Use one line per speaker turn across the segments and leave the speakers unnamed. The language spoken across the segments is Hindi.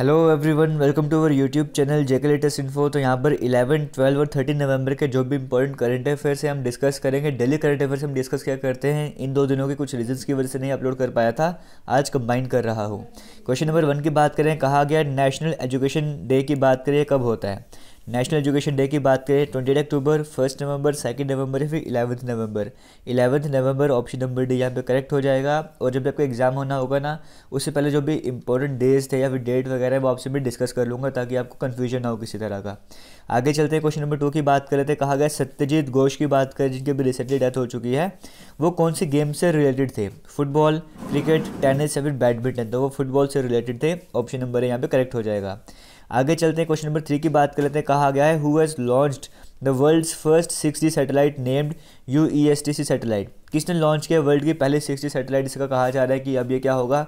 hello everyone welcome to our YouTube channel JK latest info तो यहाँ पर 11, 12 और 13 नवंबर के जो भी इंपॉर्टेंट करंट अफेयर से हम डिस्कस करेंगे डेली करंट अफेयर से हम डिस्कस क्या करते हैं इन दो दिनों के कुछ रीजंस की वजह से नहीं अपलोड कर पाया था आज कंबाइन कर रहा हूँ क्वेश्चन नंबर वन की बात करें कहा गया नेशनल एजुकेशन डे की बात करें कब होता है नेशनल एजुकेशन डे की बात करें twenty October first November second November या फिर eleventh November eleventh November option number D यहाँ पे करेक्ट हो जाएगा और जब आपको एग्ज़ाम होना होगा ना उससे पहले जो भी इंपॉर्टेंट डेज थे या फिर डेट वगैरह वो आपसे भी डिस्कस कर लूँगा ताकि आपको कन्फ्यूजन ना हो किसी तरह का आगे चलते हैं क्वेश्चन नंबर टू की बात करें तो कहा गया सत्यजीत घोष की बात करें जिनकी अभी रिसेंटली डेथ हो चुकी है वो कौन सी गेम से रिलेटेड थे फुटबॉल क्रिकेट टेनिस या फिर बैडमिंटन तो वो फुटबॉल से रिलेटेड थे ऑप्शन नंबर यहाँ पर करेक्ट हो जाएगा आगे चलते हैं क्वेश्चन नंबर थ्री की बात कर लेते हैं कहा गया है who has launched the world first six satellite named U E S T C satellite किसने लॉन्च किया वर्ल्ड की पहले सिक्स सैटेलाइट इसका कहा जा रहा है कि अब ये क्या होगा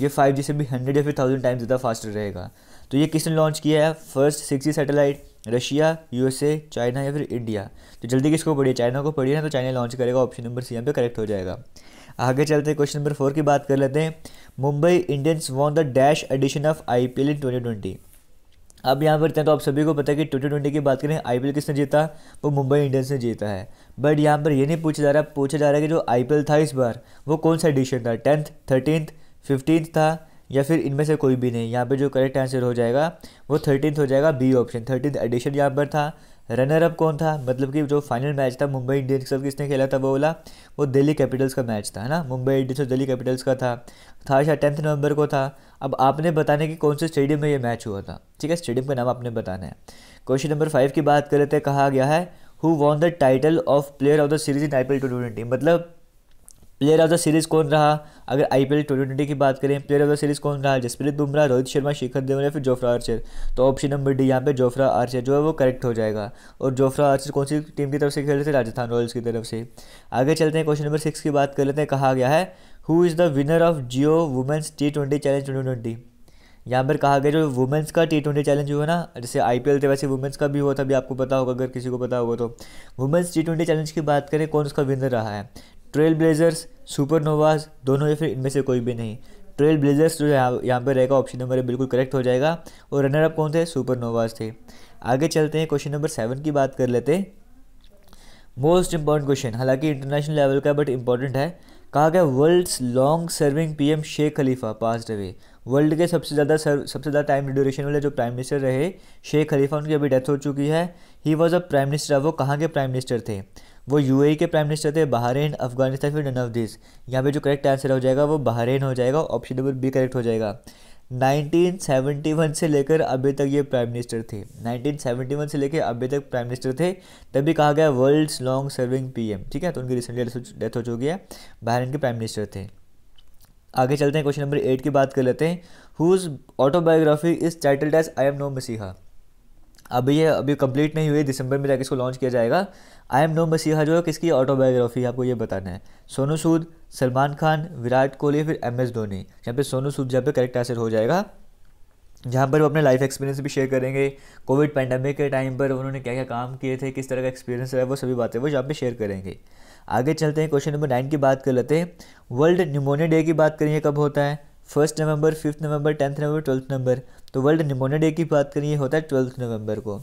ये फाइव जी से भी हंड्रेड या फिर थाउजेंड टाइम्स ज़्यादा फास्टर रहेगा तो ये किसने लॉन्च किया है first six satellite Russia USA China या फिर इंडिया तो जल्दी किसको पढ़िए चाइना को पढ़िए ना तो चाइना लॉन्च करेगा ऑप्शन नंबर सी यहाँ पे करेक्ट हो जाएगा आगे चलते हैं क्वेश्चन नंबर फोर की बात कर लेते हैं Mumbai Indians won the dash edition of I P L in twenty twenty अब यहाँ पर तो आप सभी को पता है कि ट्वेंटी ट्वेंटी की बात करें आई किसने जीता वो मुंबई इंडियंस ने जीता है बट यहाँ पर ये नहीं पूछा जा रहा पूछा जा रहा है कि जो आई था इस बार वो कौन सा एडिशन था टेंथ थर्टीनथ फिफ्टींथ था या फिर इनमें से कोई भी नहीं यहाँ पे जो करेक्ट आंसर हो जाएगा वो थर्टीनथ हो जाएगा बी ऑप्शन थर्टीन एडिशन यहाँ पर था रनर अप कौन था मतलब कि जो फाइनल मैच था मुंबई इंडियंस के साथ किसने खेला था वो बोला वो दिल्ली कैपिटल्स का मैच था है ना मुंबई इंडियंस और दिल्ली कैपिटल्स का था था शायद टेंथ नवंबर को था अब आपने बताने कि कौन से स्टेडियम में ये मैच हुआ था ठीक है स्टेडियम का नाम आपने बताना है क्वेश्चन नंबर फाइव की बात करें तो कहा गया है who won the title of player of the series in I P मतलब प्लेयर ऑफ द सीरीज़ कौन रहा अगर I P L twenty twenty की बात करें प्लेयर ऑफ द सीरीज़ कौन रहा जसप्रीत बुमराह रोहित शर्मा शिखर धवन या फिर जोफ्रा आर्चर तो ऑप्शन नंबर डी यहाँ पे जोफ्रा आर्चर जो है वो करेक्ट हो जाएगा और जोफ्रा आर्चर कौन सी टीम की तरफ से खेल रहे थे राजस्थान रॉयल्स की तरफ से आगे चलते हैं क्वेश्चन नंबर सिक्स की बात कर लेते हैं कहा गया है who is the winner of Jio women's T twenty challenge twenty twenty यहाँ पर कहा गया जो वुमेंस का टी ट्वेंटी चैलेंज हुआ ना जैसे आई पी एल थे वैसे वुमेंस का भी हुआ था अभी आपको पता होगा अगर किसी को पता होगा तो वुमेंस टी ट्वेंटी चैलेंज की बात करें कौन उसका विनर रहा है ट्रेल ब्लेजर्स सुपरनोवाज दोनों या फिर इनमें से कोई भी नहीं ट्रेल ब्लेजर्स जो यहाँ यहाँ पर रहेगा ऑप्शन नंबर बिल्कुल करेक्ट हो जाएगा और रनर अप कौन थे सुपरनोवाज थे आगे चलते हैं क्वेश्चन नंबर सेवन की बात कर लेते हैं मोस्ट इंपॉर्टेंट क्वेश्चन हालांकि इंटरनेशनल लेवल का बट इंपॉर्टेंट है कहा गया world's long serving PM Sheikh Khalifa passed away world के सबसे ज़्यादा सबसे ज़्यादा टाइम ड्यूरेशन वाले जो प्राइम मिनिस्टर रहे शेख खलीफा उनकी अभी डेथ हो चुकी है he was a prime minister वो कहाँ के प्राइम मिनिस्टर थे वो यू e के प्राइम मिनिस्टर थे बहरीन अफगानिस्तान फिर नन ऑफ दिस यहाँ पे जो करेक्ट आंसर हो जाएगा वो बहरीन हो जाएगा ऑप्शन नंबर बी करेक्ट हो जाएगा 1971 से लेकर अभी तक ये प्राइम मिनिस्टर थे 1971 से लेकर अभी तक प्राइम मिनिस्टर थे तभी कहा गया वर्ल्ड्स लॉन्ग सर्विंग पीएम ठीक है तो उनकी रिसेंटली डेथ हो चुकी है बहरीन के प्राइम मिनिस्टर थे आगे चलते हैं क्वेश्चन नंबर एट की बात कर लेते हैं whose autobiography is titled as I am no messiah अभी ये अभी कंप्लीट नहीं हुई दिसंबर में जाकर इसको लॉन्च किया जाएगा आई एम नो मसीहा जो है किसकी ऑटोबायोग्राफी आपको ये बताना है सोनू सूद सलमान खान विराट कोहली फिर एम एस धोनी यहाँ पे सोनू सूद जहाँ पे करेक्ट आंसर हो जाएगा जहाँ पर वो अपने लाइफ एक्सपीरियंस भी शेयर करेंगे कोविड पैंडमिक के टाइम पर उन्होंने क्या क्या काम किए थे किस तरह का एक्सपीरियंस रहा वो सभी बातें वो जहाँ पे शेयर करेंगे आगे चलते हैं क्वेश्चन नंबर नाइन की बात कर लेते हैं वर्ल्ड न्यूमोनिया डे की बात करिए कब होता है first November fifth November tenth November twelfth November तो वर्ल्ड निमोनिया डे की बात करें ये होता है ट्वेल्थ नवंबर को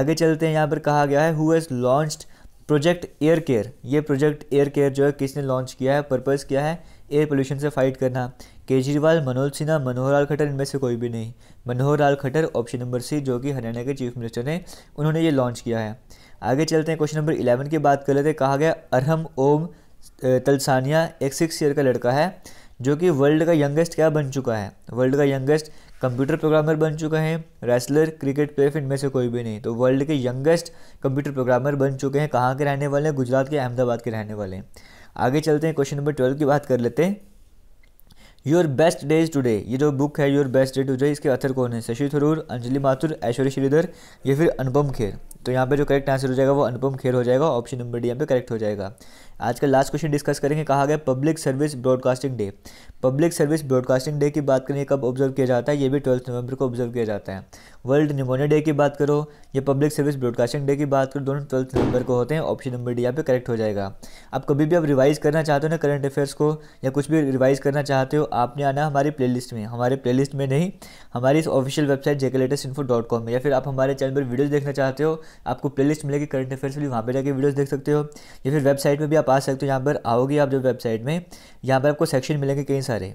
आगे चलते हैं यहाँ पर कहा गया है who has launched project air care ये प्रोजेक्ट एयर केयर जो है किसने लॉन्च किया है पर्पज़ क्या है एयर पोल्यूशन से फाइट करना केजरीवाल मनोज सिन्हा मनोहर लाल खट्टर इनमें से कोई भी नहीं Manohar Lal Khattar option number C जो कि हरियाणा के चीफ मिनिस्टर हैं उन्होंने ये लॉन्च किया है आगे चलते हैं क्वेश्चन नंबर इलेवन की बात कर लेते कहा गया अरहम ओम तलसानिया एक सिक्स ईयर का लड़का है जो कि वर्ल्ड का यंगेस्ट क्या बन चुका है वर्ल्ड का यंगेस्ट कंप्यूटर प्रोग्रामर बन चुके हैं रेसलर क्रिकेट प्लेयर इनमें से कोई भी नहीं तो वर्ल्ड के यंगेस्ट कंप्यूटर प्रोग्रामर बन चुके हैं कहाँ के रहने वाले हैं गुजरात के अहमदाबाद के रहने वाले हैं आगे चलते हैं क्वेश्चन नंबर ट्वेल्व की बात कर लेते हैं योर बेस्ट डेज टुडे ये जो बुक है योर बेस्ट डे टुडे इसके अथर कौन है शशि थरूर अंजलि माथुर ऐश्वर्य श्रीधर या फिर अनुपम खेर तो यहाँ पे जो करेक्ट आंसर हो जाएगा वो अनुपम खेर हो जाएगा ऑप्शन नंबर डी यहाँ पे करेक्ट हो जाएगा आज का लास्ट क्वेश्चन डिस्कस करेंगे कहा गया public service broadcasting day public service broadcasting day की बात करें कब ऑब्जर्व किया जाता है ये भी ट्वेल्थ नवंबर को ऑब्जर्व किया जाता है वर्ल्ड निमोनिया डे की बात करो या पब्लिक सर्विस ब्रॉडकास्टिंग डे की बात करो दोनों ट्वेल्थ नवंबर को होते हैं ऑप्शन नंबर डी यहाँ पे करेक्ट हो जाएगा आप कभी भी आप रिवाइज करना चाहते हो ना करंट अफेयर्स को या कुछ भी रिवाइज करना चाहते हो आपने आना हमारी लिस्ट में हमारे लिस्ट में नहीं हमारी इस official website JK latest info dot com में या फिर आप हमारे चैनल पर वीडियोज़ देखना चाहते हो आपको प्लेलिस्ट मिलेगी करंट अफेयर्स वाली वहाँ पर जाकर वीडियोस देख सकते हो या फिर वेबसाइट में भी आप आ सकते हो यहाँ पर आओगे आप जब वेबसाइट में यहाँ पर आपको सेक्शन मिलेंगे कई सारे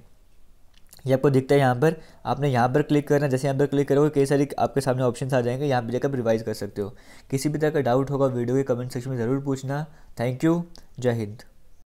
ये आपको दिखता है यहाँ पर आपने यहाँ पर क्लिक करना जैसे यहाँ पर क्लिक करोगे कई सारी आपके सामने ऑप्शन आ जाएंगे यहाँ पर जाकर रिवाइज कर सकते हो किसी भी तरह का डाउट होगा वीडियो के कमेंट सेक्शन में ज़रूर पूछना थैंक यू जय हिंद